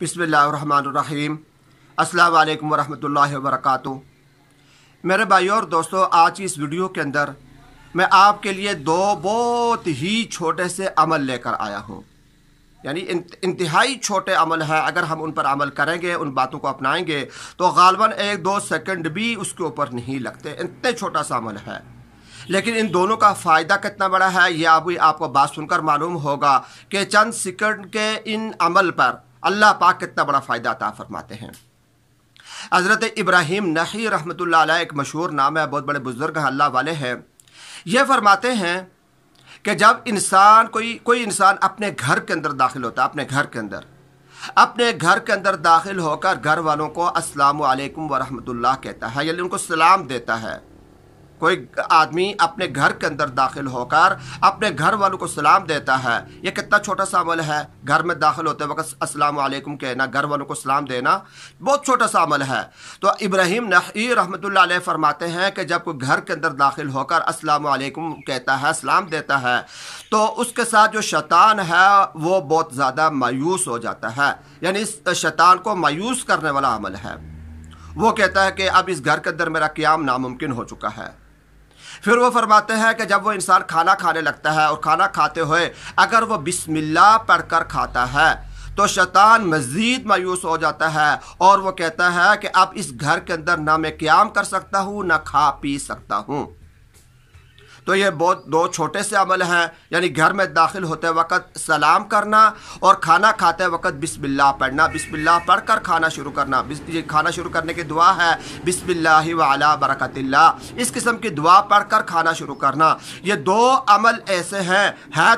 بسم اللہ الرحمن الرحیم السلام علیکم ورحمۃ اللہ وبرکاتہ میرے بھائی اور دوستو آج کی اس ویڈیو کے اندر میں آپ کے لیے دو بہت ہی چھوٹے سے عمل لے کر آیا ہوں یعنی انتہائی چھوٹے عمل ہے اگر ہم ان پر عمل کریں گے ان باتوں کو اپنائیں گے تو غالباً ایک دو سیکنڈ بھی اس کے اوپر نہیں لگتے اتنے چھوٹا سا عمل ہے لیکن ان دونوں کا فائدہ کتنا بڑا ہے یہ ابھی آپ کو بات سن کر معلوم ہوگا کہ چند سیکنڈ کے ان عمل پر اللہ پاک کتنا بڑا فائدہ عطا فرماتے ہیں حضرت ابراہیم نحی رحمۃ اللہ علیہ ایک مشہور نام ہے بہت بڑے بزرگ ہیں اللہ والے ہیں یہ فرماتے ہیں کہ جب انسان کوئی کوئی انسان اپنے گھر کے اندر داخل ہوتا ہے اپنے گھر کے اندر اپنے گھر کے اندر داخل ہو کر گھر والوں کو السلام علیکم ورحمۃ اللہ کہتا ہے یعنی ان کو سلام دیتا ہے کوئی آدمی اپنے گھر کے اندر داخل ہو کر اپنے گھر والوں کو سلام دیتا ہے یہ کتنا چھوٹا سا عمل ہے گھر میں داخل ہوتے وقت السلام علیکم کہنا گھر والوں کو سلام دینا بہت چھوٹا سا عمل ہے تو ابراہیم نحی رحمۃ اللہ علیہ فرماتے ہیں کہ جب کوئی گھر کے اندر داخل ہو کر السلام علیکم کہتا ہے سلام دیتا ہے تو اس کے ساتھ جو شیطان ہے وہ بہت زیادہ مایوس ہو جاتا ہے یعنی اس شیطان کو مایوس کرنے والا عمل ہے وہ کہتا ہے کہ اب اس گھر کے اندر میرا قیام ناممکن ہو چکا ہے پھر وہ فرماتے ہیں کہ جب وہ انسان کھانا کھانے لگتا ہے اور کھانا کھاتے ہوئے اگر وہ بسم اللہ پڑھ کر کھاتا ہے تو شیطان مزید مایوس ہو جاتا ہے اور وہ کہتا ہے کہ اب اس گھر کے اندر نہ میں قیام کر سکتا ہوں نہ کھا پی سکتا ہوں تو یہ بہت دو چھوٹے سے عمل ہیں یعنی گھر میں داخل ہوتے وقت سلام کرنا اور کھانا کھاتے وقت بسم اللہ پڑھنا بسم اللہ پڑھ کر کھانا شروع کرنا یہ کھانا شروع کرنے کی دعا ہے بسم اللہ وعلا برکت اللہ اس قسم کی دعا پڑھ کر کھانا شروع کرنا یہ دو عمل ایسے ہیں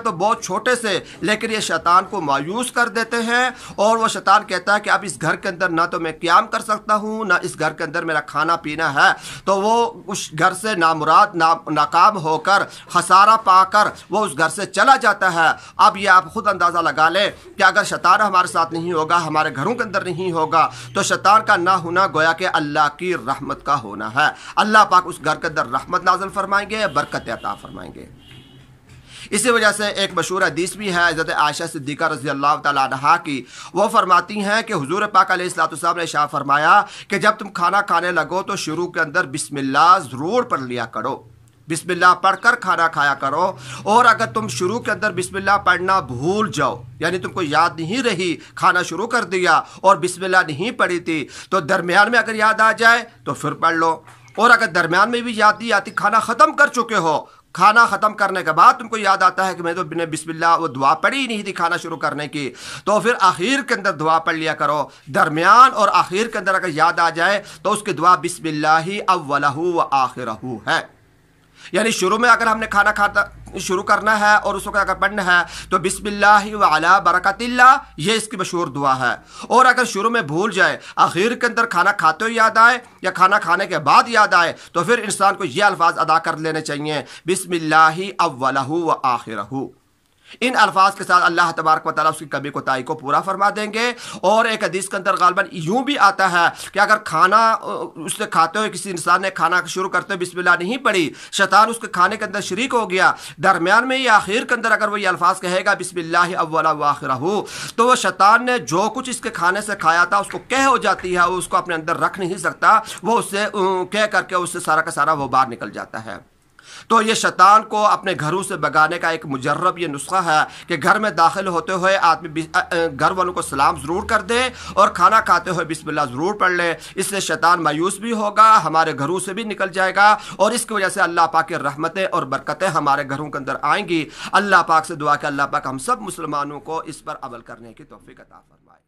تو بہت چھوٹے سے لیکن یہ شیطان کو مایوس کر دیتے ہیں اور وہ شیطان کہتا ہے کہ اب اس گھر کے اندر نہ تو میں قیام کر سکتا ہوں نہ اس گھر کے اندر میرا کھانا پینا ہے تو وہ اس گھر سے نامراد نا ناکام ہو کر خسارہ پا کر وہ اس گھر سے چلا جاتا ہے اب یہ آپ خود اندازہ لگا لیں کہ اگر شیطان ہمارے ساتھ نہیں ہوگا ہمارے گھروں کے اندر نہیں ہوگا تو شیطان کا نہ ہونا گویا کہ اللہ کی رحمت کا ہونا ہے اللہ پاک اس گھر کے اندر رحمت نازل فرمائیں گے برکت عطا فرمائیں گے اسی وجہ سے ایک مشہور حدیث بھی ہے عزت عائشہ صدیقہ رضی اللہ تعالیٰ عنہ کی وہ فرماتی ہیں کہ حضور پاک علیہ السلام نے شاہ فرمایا کہ جب تم کھانا کھانے لگو تو شروع کے اندر بسم اللہ ضرور پڑھ لیا کرو بسم اللہ پڑھ کر کھانا کھایا کرو اور اگر تم شروع کے اندر بسم اللہ پڑھنا بھول جاؤ یعنی تم کو یاد نہیں رہی کھانا شروع کر دیا اور بسم اللہ نہیں پڑھی تھی تو درمیان میں اگر یاد آ جائے تو پھر پڑھ لو اور اگر درمیان میں بھی یاد نہیں آتی کھانا ختم کر چکے ہو کھانا ختم کرنے کے بعد تم کو یاد آتا ہے کہ میں تو بننے بسم اللہ وہ دعا پڑھی نہیں تھی کھانا شروع کرنے کی تو پھر آخر کے اندر دعا پڑھ لیا کرو درمیان اور آخر کے اندر اگر یاد آ جائے تو اس کی دعا بسم اللہ اولہ و آخر ہے یعنی شروع میں اگر ہم نے کھانا کھاتا شروع کرنا ہے اور اس وقت اگر پڑھنا ہے تو بسم اللہ و برکت اللہ یہ اس کی مشہور دعا ہے اور اگر شروع میں بھول جائے آخر کے اندر کھانا کھاتے ہوئے یاد آئے یا کھانا کھانے کے بعد یاد آئے تو پھر انسان کو یہ الفاظ ادا کر لینے چاہیے بسم اللہ اول و آخر ان الفاظ کے ساتھ اللہ تبارک و تعالیٰ اس کی کو تائی کو پورا فرما دیں گے اور ایک حدیث کے اندر غالباً یوں بھی آتا ہے کہ اگر کھانا اس سے کھاتے ہوئے کسی انسان نے کھانا شروع کرتے ہوئے بسم اللہ نہیں پڑی شیطان اس کے کھانے کے اندر شریک ہو گیا درمیان میں یہ آخر کے اندر اگر وہ یہ الفاظ کہے گا بسم اللہ اولا واخرہ تو وہ شیطان نے جو کچھ اس کے کھانے سے کھایا تھا اس کو کہہ ہو جاتی ہے وہ اس کو اپنے اندر رکھ نہیں سکتا وہ اس سے کہہ کر کے اس سے سارا کا سارا وہ باہر نکل جاتا ہے تو یہ شیطان کو اپنے گھروں سے بگانے کا ایک مجرب یہ نسخہ ہے کہ گھر میں داخل ہوتے ہوئے آدمی گھر والوں کو سلام ضرور کر دیں اور کھانا کھاتے ہوئے بسم اللہ ضرور پڑھ لیں اس سے شیطان مایوس بھی ہوگا ہمارے گھروں سے بھی نکل جائے گا اور اس کی وجہ سے اللہ پاک کی رحمتیں اور برکتیں ہمارے گھروں کے اندر آئیں گی اللہ پاک سے دعا کہ اللہ پاک ہم سب مسلمانوں کو اس پر عمل کرنے کی توفیق عطا فرمائے